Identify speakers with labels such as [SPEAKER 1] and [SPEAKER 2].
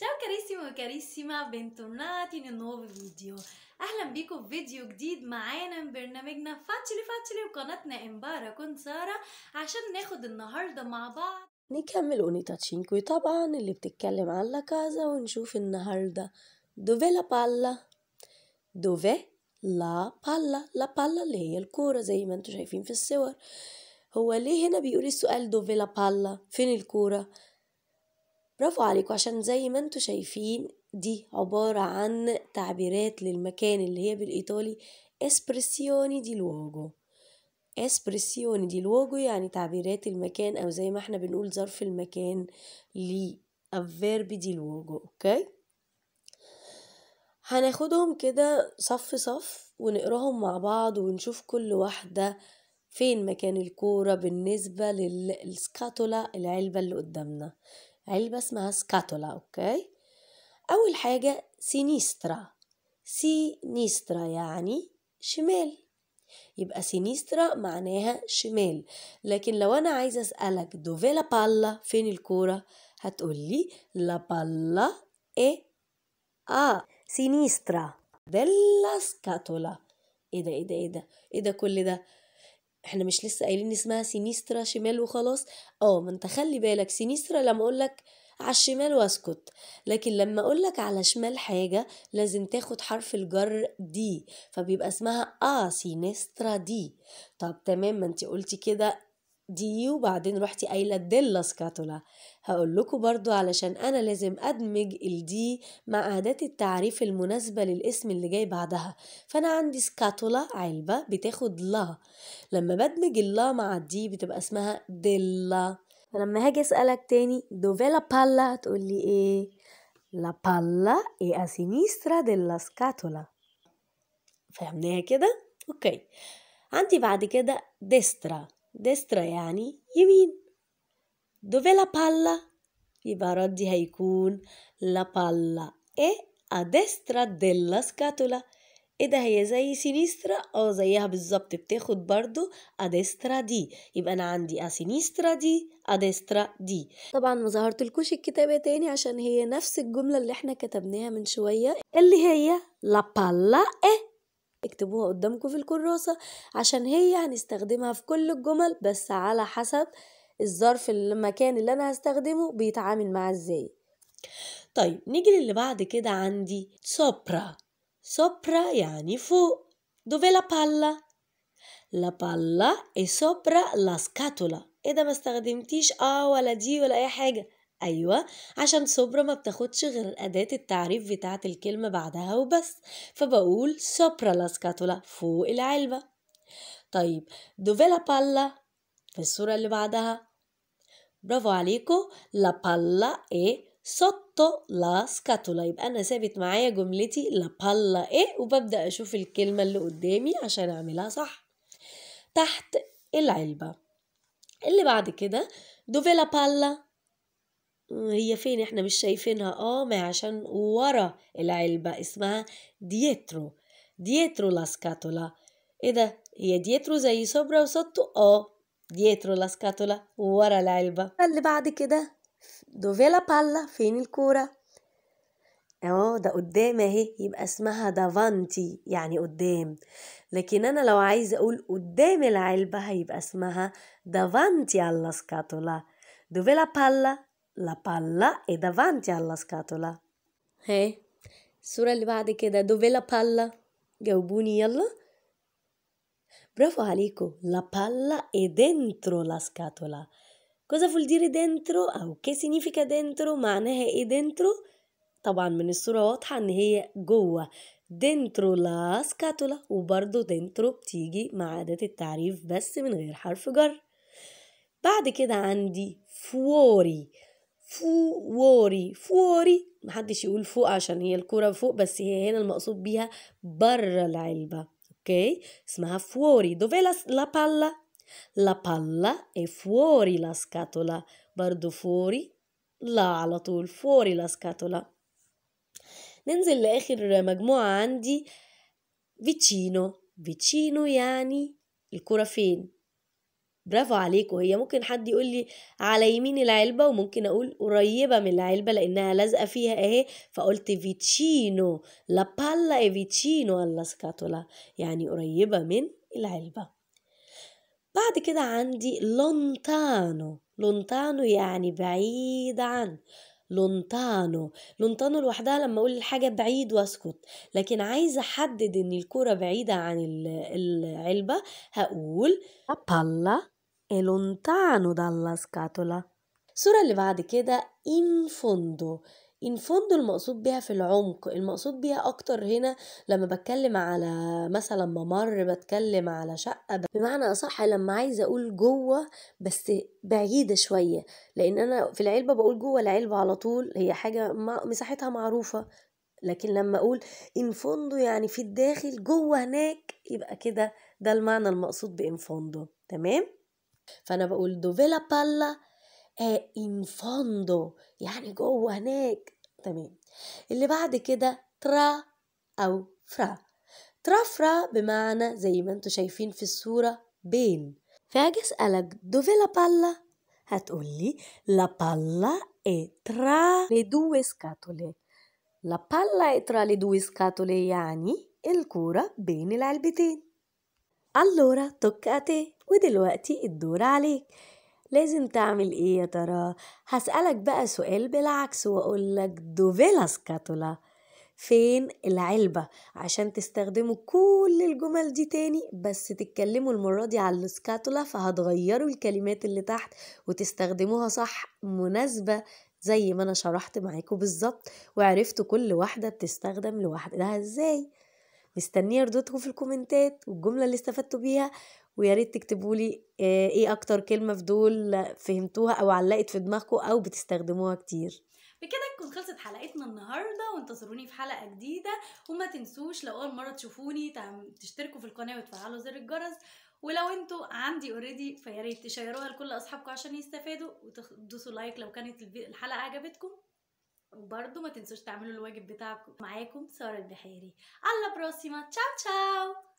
[SPEAKER 1] تشاو كاريسيمو e بنتوناتي bentornati نوفو فيديو اهلا بيكم في فيديو جديد معانا من برنامجنا فاتشلي فاتشلي وقناتنا امبارا كنت ساره عشان ناخد النهارده مع بعض نكمل اونيتا تشينكوي طبعا اللي بتتكلم على لاكازا ونشوف النهارده دوفي لا بالا دوفي لا بالا لا بالا اللي هي الكوره زي ما انتم شايفين في الصور هو ليه هنا بيقول السؤال دوفي لا بالا فين الكوره برافو عليكم عشان زي ما انتوا شايفين دي عبارة عن تعبيرات للمكان اللي هي بالإيطالي اسبريسيوني دي لوجو اسبريسيوني دي لوجو يعني تعبيرات المكان أو زي ما احنا بنقول ظرف المكان لي الفيرب دي لوجو اوكي هناخدهم كده صف صف ونقراهم مع بعض ونشوف كل واحدة فين مكان الكورة بالنسبة للسكاتولا العلبة اللي قدامنا علبة اسمها سكاتولا أوكي أول حاجة سينيسترا سينيسترا يعني شمال يبقى سينيسترا معناها شمال لكن لو أنا عايزة أسألك دوفي لا بالا فين الكورة هتقولي لا بالا إيه آه سينيسترا دلا سكاتولا إيه ده إيه ده إيه ده إيه ده كل ده احنا مش لسه قايلين اسمها سينيسترا شمال وخلاص اه ما انت خلي بالك سينيسترا لما اقولك على الشمال واسكت لكن لما اقولك على شمال حاجة لازم تاخد حرف الجر دي فبيبقى اسمها اه سينيسترا دي طب تمام ما انت قلتي كده دي وبعدين رحتي قايله ديلا سكاتولا هقول لكم برضو علشان أنا لازم أدمج الدي مع أداة التعريف المناسبة للاسم اللي جاي بعدها فأنا عندي سكاتولا علبة بتاخد لا لما بدمج اللا مع الدي بتبقى اسمها ديلا فلما هاجي أسألك تاني دوفيلا بالا لي إيه؟ لا بالا اي أسينيسترا ديلا سكاتولا فهمناها كده؟ أوكي عندي بعد كده ديسترا ديسترا يعني يمين Dov'è la palla? Il Barodi هيكون la palla è a destra della scatola ايه ده هي زي سينيسترا اه زيها بالظبط بتاخد برضو اديسترا دي يبقى انا عندي اسينيسترا دي اديسترا دي طبعا ما ظهرتلكوش الكتابه تاني عشان هي نفس الجمله اللي احنا كتبناها من شويه اللي هي لا بالا ايه اكتبوها قدامكم في الكراسه عشان هي هنستخدمها في كل الجمل بس على حسب الظرف المكان اللي انا هستخدمه بيتعامل معاه ازاي طيب نيجي للي بعد كده عندي سوبرا سوبرا يعني فوق دوفي لا بالا لا بالا اي سوبرا لا سكاتولا ايه ده ما استخدمتيش اه ولا دي ولا اي حاجه ايوه عشان سوبرا ما بتاخدش غير اداه التعريف بتاعه الكلمه بعدها وبس فبقول سوبرا لا سكاتولا فوق العلبه طيب دوفيلا بالا في الصوره اللي بعدها برافو عليكو لا بالا ايه سوتو لا سكاتولا يبقى انا ثابت معايا جملتي لا بالا ايه وببدا اشوف الكلمه اللي قدامي عشان اعملها صح تحت العلبه اللي بعد كده دوفي لا بالا هي فين احنا مش شايفينها اه ما عشان ورا العلبه اسمها ديترو ديترو لا سكاتولا ايه ده هي ديترو زي سوبرا وسطو اه dietro la scatola ورا العلبة اللي بعد كده dove la palla فين الكورة اهو ده قدام اهي يبقى اسمها دافانتي يعني قدام لكن انا لو عايزه اقول قدام العلبه هيبقى اسمها دافانتي alla scatola dove la palla la palla è davanti alla scatola هي الصوره اللي بعد كده dove la palla جاوبوني يلا برافو عليكو لا palla اي دنترو لا سكاتولا كوزا فول ديري دنترو أو كي سينيفيكا دنترو معناها إيه دنترو طبعا من الصورة واضحة إن هي جوه دنترو لا سكاتولا وبرضه دنترو بتيجي مع أداة التعريف بس من غير حرف جر بعد كده عندي فوري فووري فووري محدش يقول فوق عشان هي الكرة فوق بس هي هنا المقصود بيها بره العلبة ok? Ma fuori, dov'è la, la palla? La palla è fuori la scatola. Guardo fuori. لا على طول فوري لا سكاتولا ننزل لآخر مجموعة عندي فيتشينو فيتشينو يعني الكرة فين برافو عليكم هي ممكن حد يقول لي على يمين العلبة وممكن أقول قريبة من العلبة لأنها لازقة فيها أهي فقلت فيتشينو لا بالا اي فيتشينو alla سكاتولا يعني قريبة من العلبة بعد كده عندي لونتانو لونتانو يعني بعيد عن لونتانو لونتانو لوحدها لما اقول الحاجه بعيد واسكت لكن عايزه احدد ان الكوره بعيده عن العلبه هقول بالا palla è lontano الصورة اللي بعد كده ان فوندو ان فوندو المقصود بيها في العمق المقصود بيها اكتر هنا لما بتكلم على مثلا ممر بتكلم على شقه بمعنى اصح لما عايزه اقول جوه بس بعيده شويه لان انا في العلبه بقول جوه العلبه على طول هي حاجه مساحتها معروفه لكن لما اقول ان فوندو يعني في الداخل جوه هناك يبقى كده ده المعنى المقصود بان فوندو تمام فانا بقول دوفيلا بالا آه، ان فوندو يعني جوه هناك تمام اللي بعد كده ترا أو فرا ترا فرا بمعنى زي ما انتوا شايفين في الصورة بين فاجي أسألك دوفي لا بالا هتقولي لا بالا اي ترا لي دو scatole لا بالا اي ترا لي دو scatole يعني الكورة بين العلبتين allora tocca a te ودلوقتي الدور عليك لازم تعمل ايه يا ترى هسألك بقى سؤال بالعكس واقولك دوفيلا سكاتولا فين العلبة عشان تستخدموا كل الجمل دي تاني بس تتكلموا المرة دي على السكاتولا فهتغيروا الكلمات اللي تحت وتستخدموها صح مناسبة زي ما انا شرحت معاكم بالظبط وعرفتوا كل واحدة بتستخدم لوحدها ازاي مستنيه ردودكم في الكومنتات والجمله اللي استفدتوا بيها ويا ريت تكتبوا لي آه، ايه اكتر كلمه في دول فهمتوها او علقت في دماغكم او بتستخدموها كتير بكده تكون خلصت حلقتنا النهارده وانتظروني في حلقه جديده وما تنسوش لو اول مره تشوفوني تشتركوا في القناه وتفعلوا زر الجرس ولو انتوا عندي اوريدي فيا ريت تشيروها لكل اصحابكم عشان يستفادوا وتدوسوا لايك لو كانت الحلقه عجبتكم وبرده ما تنسوش تعملوا الواجب بتاعكم معاكم ساره البحيري على براسيما تشاو تشاو